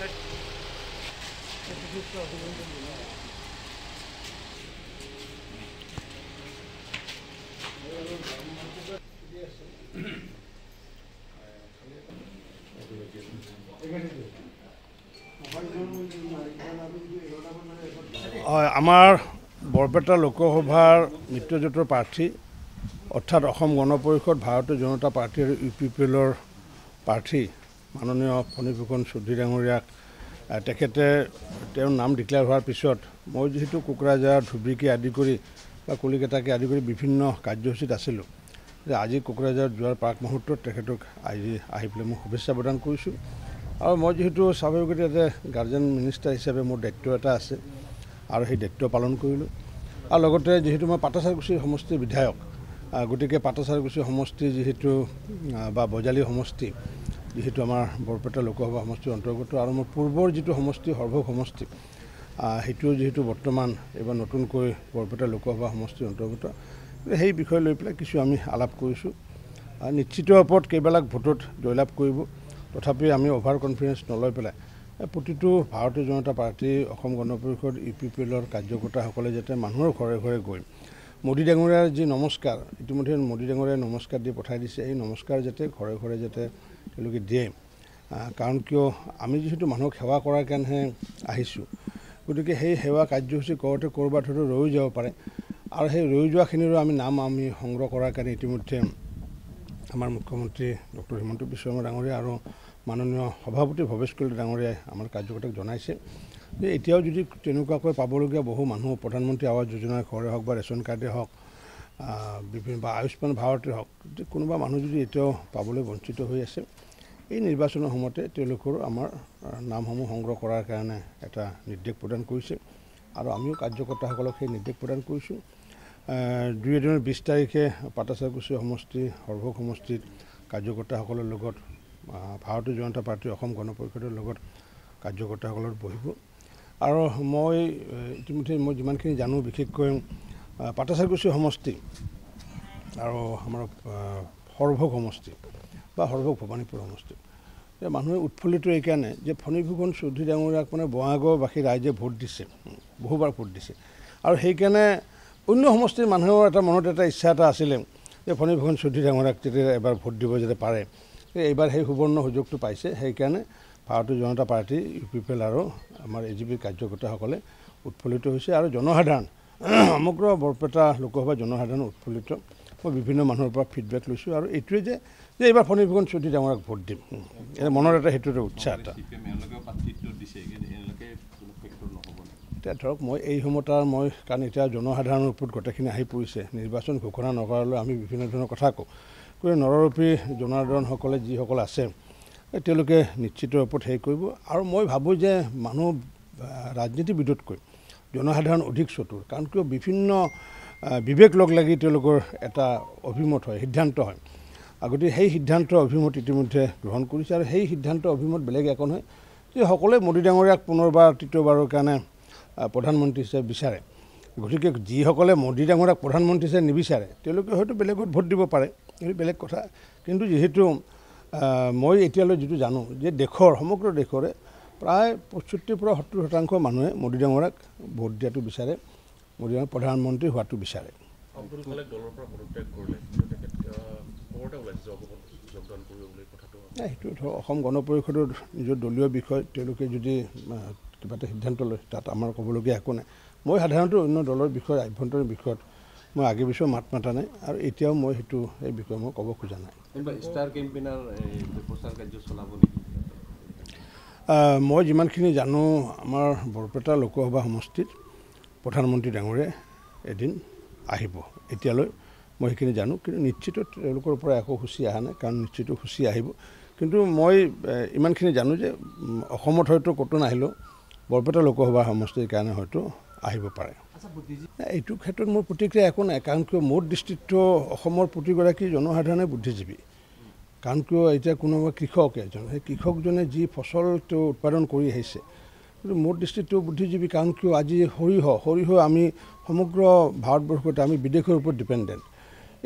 আমাৰ বৰপেটা লোকসভাৰ মিত্ৰজোঁটৰ প্ৰাৰ্থী অৰ্থাৎ অসম গণ পৰিষদ ভাৰতীয় জনতা পাৰ্টী আৰু ইউ পি পি এলৰ প্ৰাৰ্থী মাননীয় ফণীভূষণ চৌধুৰী ডাঙৰীয়াক তেখেতে তেওঁৰ নাম ডিক্লেয়াৰ হোৱাৰ পিছত মই যিহেতু কোকৰাঝাৰ ধুবুৰীকে আদি কৰি বা কলিকতাকে আদি কৰি বিভিন্ন কাৰ্যসূচীত আছিলোঁ যে আজি কোকৰাঝাৰত যোৱাৰ প্ৰাক মুহূৰ্তত তেখেতক আজি আহি পেলাই মই শুভেচ্ছা প্ৰদান কৰিছোঁ আৰু মই যিহেতু স্বাভাৱিকতে এটা গাৰ্জেন মিনিষ্টাৰ হিচাপে মোৰ দায়িত্ব এটা আছে আৰু সেই দায়িত্ব পালন কৰিলোঁ আৰু লগতে যিহেতু মই পাটাচাৰকুচিৰ সমষ্টিৰ বিধায়ক গতিকে পাটাচাৰকুচি সমষ্টি যিহেতু বা বজালী সমষ্টি যিহেতু আমাৰ বৰপেটা লোকসভা সমষ্টিৰ অন্তৰ্গত আৰু মোৰ পূৰ্বৰ যিটো সমষ্টি সৰ্ভক সমষ্টি সেইটোও যিহেতু বৰ্তমান এইবাৰ নতুনকৈ বৰপেটা লোকসভা সমষ্টিৰ অন্তৰ্গত সেই বিষয় লৈ পেলাই কিছু আমি আলাপ কৰিছোঁ নিশ্চিত ওপৰত কেইবালাক ভোটত জয়লাভ কৰিব তথাপি আমি অভাৰ কনফিডেঞ্চ নলৈ পেলাই প্ৰতিটো ভাৰতীয় জনতা পাৰ্টী অসম গণ পৰিষদ ইউ পি পি এলৰ কাৰ্যকৰ্তাসকলে যাতে মানুহৰ ঘৰে ঘৰে গৈ মোদী ডাঙৰীয়াৰ যি নমস্কাৰ ইতিমধ্যে মোদী ডাঙৰীয়াই নমস্কাৰ দি পঠাই দিছে এই নমস্কাৰ যাতে ঘৰে ঘৰে যাতে তেওঁলোকে দিয়ে কাৰণ কিয় আমি যিহেতু মানুহক সেৱা কৰাৰ কাৰণেহে আহিছোঁ গতিকে সেই সেৱা কাৰ্যসূচী কৰোঁতে ক'ৰবাত হয়তো ৰৈ যাব পাৰে আৰু সেই ৰৈ যোৱাখিনিৰো আমি নাম আমি সংগ্ৰহ কৰাৰ কাৰণে ইতিমধ্যে আমাৰ মুখ্যমন্ত্ৰী ডক্টৰ হিমন্ত বিশ্ব শৰ্মা ডাঙৰীয়া আৰু মাননীয় সভাপতি ভৱেশ কলিতা ডাঙৰীয়াই আমাৰ কাৰ্যকৰ্তাক জনাইছে যে এতিয়াও যদি তেনেকুৱাকৈ পাবলগীয়া বহু মানুহ প্ৰধানমন্ত্ৰী আৱাস যোজনাৰ ঘৰে হওক বা ৰেচন কাৰ্ডে হওক বিভিন্ন বা আয়ুষ্মান ভাৰতে হওক যে কোনোবা মানুহ যদি এতিয়াও পাবলৈ বঞ্চিত হৈ আছে এই নিৰ্বাচনৰ সময়তে তেওঁলোকৰ আমাৰ নামসমূহ সংগ্ৰহ কৰাৰ কাৰণে এটা নিৰ্দেশ প্ৰদান কৰিছে আৰু আমিও কাৰ্যকৰ্তাসকলক সেই নিৰ্দেশ প্ৰদান কৰিছোঁ দুই এদিনৰ বিছ তাৰিখে পাটাচাৰকুচি সমষ্টি সৰ্ভোগ সমষ্টিত কাৰ্যকৰ্তাসকলৰ লগত ভাৰতীয় জনতা পাৰ্টীৰ অসম গণ পৰিষদৰ লগত কাৰ্যকৰ্তাসকলৰ বহিব আৰু মই ইতিমধ্যে মই যিমানখিনি জানো বিশেষকৈ পাটাচাৰকুচি সমষ্টি আৰু আমাৰ সৰভোগ সমষ্টি বা সৰভোগ ভৱানীপুৰ সমষ্টি যে মানুহে উৎফুল্লিত এইকাৰণে যে ফণীভূষণ চৌধুৰী ডাঙৰীয়াক মানে বঙাইগাঁওবাসী ৰাইজে ভোট দিছে বহুবাৰ ভোট দিছে আৰু সেইকাৰণে অন্য সমষ্টিৰ মানুহৰ এটা মনত এটা ইচ্ছা এটা আছিলে যে ফণীভূষণ চৌধুৰী ডাঙৰীয়াক যেতিয়া এবাৰ ভোট দিব যাতে পাৰে এইবাৰ সেই সুবৰ্ণ সুযোগটো পাইছে সেইকাৰণে Bharatiya Janata party U P P L আৰু আমাৰ এ জি পিৰ কাৰ্যকৰ্তাসকলে উৎফুল্লিত হৈছে আৰু জনসাধাৰণ সমগ্ৰ বৰপেটা লোকসভা জনসাধাৰণ উৎফুল্লিত মই বিভিন্ন মানুহৰ পৰা ফিডবেক লৈছোঁ আৰু এইটোৱে যে যে এইবাৰ ফণী ফুকন চৌধুৰী ডাঙৰক ভোট দিম মনৰ এটা সেইটোৰে উৎসাহ এটা এতিয়া ধৰক মই এই সময়ত মই কাৰণ এতিয়া জনসাধাৰণৰ ওপৰত গোটেইখিনি আহি পৰিছে নিৰ্বাচন ঘোষণা নকৰালৈ আমি বিভিন্ন ধৰণৰ কথা কওঁ গতিকে নৰৰূপী জনসাধাৰণসকলে যিসকল আছে তেওঁলোকে নিশ্চিত ওপৰত হেৰি কৰিব আৰু মই ভাবোঁ যে মানুহ ৰাজনীতিবিদতকৈ জনসাধাৰণ অধিক চতুৰ কাৰণ কিয় বিভিন্ন বিবেক লগ লাগি তেওঁলোকৰ এটা অভিমত হয় সিদ্ধান্ত হয় আৰু গতিকে সেই সিদ্ধান্ত অভিমত ইতিমধ্যে গ্ৰহণ কৰিছে আৰু সেই সিদ্ধান্ত অভিমত বেলেগ একো নহয় যে সকলোৱে মোদী ডাঙৰীয়াক পুনৰবাৰ তৃতীয়বাৰৰ কাৰণে প্ৰধানমন্ত্ৰী হিচাপে বিচাৰে গতিকে যিসকলে মোদী ডাঙৰীয়াক প্ৰধানমন্ত্ৰী হিচাপে নিবিচাৰে তেওঁলোকে হয়তো বেলেগত ভোট দিব পাৰে এইটো বেলেগ কথা কিন্তু যিহেতু মই এতিয়ালৈ যিটো জানো যে দেশৰ সমগ্ৰ দেশৰে প্ৰায় পঁয়ষষ্ঠিৰ পৰা সত্তৰ শতাংশ মানুহে মোদী ডাঙৰীয়াক ভোট দিয়াটো বিচাৰে মোদী ডাঙৰ প্ৰধানমন্ত্ৰী হোৱাটো বিচাৰে সেইটো ধৰক অসম গণ পৰিষদৰ নিজৰ দলীয় বিষয় তেওঁলোকে যদি কিবা এটা সিদ্ধান্ত লয় তাত আমাৰ ক'বলগীয়া একো নাই মই সাধাৰণতে অন্য দলৰ বিষয়ে আভ্যন্তৰীণ বিষয়ত মই আগে পিছৰ মাত মাতা নাই আৰু এতিয়াও মই সেইটো সেই বিষয়ে মই ক'ব খোজা নাই মই যিমানখিনি জানো আমাৰ বৰপেটা লোকসভা সমষ্টিত প্ৰধানমন্ত্ৰী ডাঙৰে এদিন আহিব এতিয়ালৈ মই সেইখিনি জানো কিন্তু নিশ্চিত তেওঁলোকৰ পৰা একো সূচী অহা নাই কাৰণ নিশ্চিত সূচী আহিব কিন্তু মই ইমানখিনি জানো যে অসমত হয়তো ক'তো নাহিলেও বৰপেটা লোকসভা সমষ্টিৰ কাৰণে হয়তো আহিব পাৰে এইটো ক্ষেত্ৰত মোৰ প্ৰতিক্ৰিয়া একো নাই কাৰণ কিয় মোৰ দৃষ্টিত অসমৰ প্ৰতিগৰাকী জনসাধাৰণে বুদ্ধিজীৱী কাৰণ কিয় এতিয়া কোনোবা কৃষক এজন সেই কৃষকজনে যি ফচলটো উৎপাদন কৰি আহিছে কিন্তু মোৰ দৃষ্টিটো বুদ্ধিজীৱী কাৰণ কিয় আজি সৰিয়হ সৰিয়হ আমি সমগ্ৰ ভাৰতবৰ্ষতে আমি বিদেশৰ ওপৰত ডিপেণ্ডেণ্ট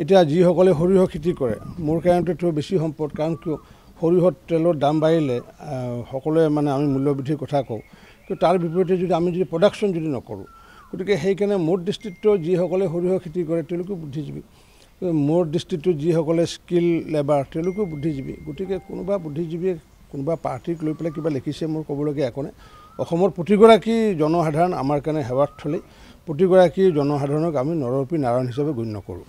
এতিয়া যিসকলে সৰিয়হ খেতি কৰে মোৰ কাৰণেতো বেছি সম্পদ কাৰণ কিয় সৰিয়হত তেলৰ দাম বাঢ়িলে সকলোৱে মানে আমি মূল্যবৃদ্ধিৰ কথা কওঁ কিন্তু তাৰ বিপৰীতে যদি আমি যদি প্ৰডাকশ্যন যদি নকৰোঁ গতিকে সেইকাৰণে মোৰ দৃষ্টিত যিসকলে সৰিয়হ খেতি কৰে তেওঁলোকেও বুদ্ধিজীৱী মোৰ দৃষ্টিটো যিসকলে স্কিল লেবাৰ তেওঁলোকেও বুদ্ধিজীৱী গতিকে কোনোবা বুদ্ধিজীৱীয়ে কোনোবা পাৰ্টিক লৈ পেলাই কিবা লিখিছে মোৰ ক'বলগীয়া একো নাই অসমৰ প্ৰতিগৰাকী জনসাধাৰণ আমাৰ কাৰণে সেৱাৰ্থলী প্ৰতিগৰাকী জনসাধাৰণক আমি নৰৰূপী নাৰায়ণ হিচাপে গণ্য কৰোঁ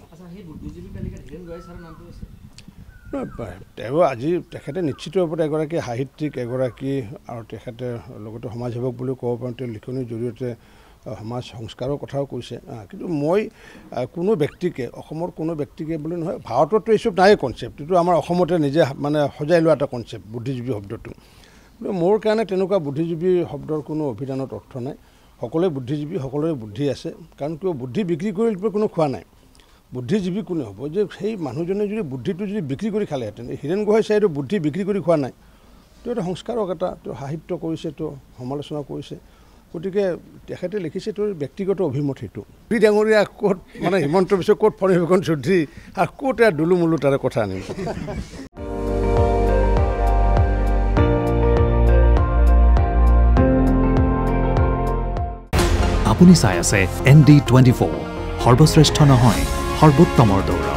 তেওঁ আজি তেখেতে নিশ্চিত ওপৰত এগৰাকী সাহিত্যিক এগৰাকী আৰু তেখেতে লগতে সমাজসেৱক বুলিও ক'ব পাৰোঁ তেওঁ লিখনিৰ জৰিয়তে সমাজ সংস্কাৰৰ কথাও কৈছে কিন্তু মই কোনো ব্যক্তিকে অসমৰ কোনো ব্যক্তিকে বুলি নহয় ভাৰততো এইচব নাই কনচেপ্ট এইটো আমাৰ অসমতে নিজে মানে সজাই লোৱা এটা কনচেপ্ট বুদ্ধিজীৱী শব্দটো কিন্তু মোৰ কাৰণে তেনেকুৱা বুদ্ধিজীৱী শব্দৰ কোনো অভিধানত অৰ্থ নাই সকলোৱে বুদ্ধিজীৱী সকলোৰে বুদ্ধি আছে কাৰণ কিয় বুদ্ধি বিক্ৰী কৰিব কোনো খোৱা নাই বুদ্ধিজীৱী কোনে হ'ব যে সেই মানুহজনে যদি বুদ্ধিটো যদি বিক্ৰী কৰি খালেহেঁতেন হীৰেণ গোহাই চাই এইটো বুদ্ধি বিক্ৰী কৰি খোৱা নাই তেওঁ এইটো সংস্কাৰক এটা তেওঁ সাহিত্য কৰিছে তেওঁ সমালোচনা কৰিছে গতিকে তেখেতে লিখিছে তোৰ ব্যক্তিগত অভিমত সেইটো পি ডাঙৰীয়া ক'ত মানে হিমন্ত বিশ্ব ক'ত ফণীভূষণ চৌধুৰী আৰু ক'ত এয়া দুলুমুলু তাৰে কথা আনিব আপুনি চাই আছে এন ডি টুৱেণ্টি ফ'ৰ সৰ্বশ্ৰেষ্ঠ নহয় সৰ্বোত্তমৰ দৌৰ